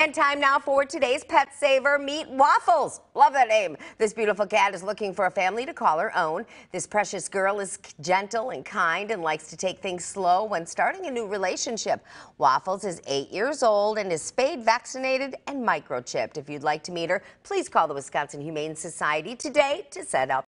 And time now for today's Pet Saver Meat Waffles. Love that name. This beautiful cat is looking for a family to call her own. This precious girl is gentle and kind and likes to take things slow when starting a new relationship. Waffles is eight years old and is spayed, vaccinated, and microchipped. If you'd like to meet her, please call the Wisconsin Humane Society today to set up.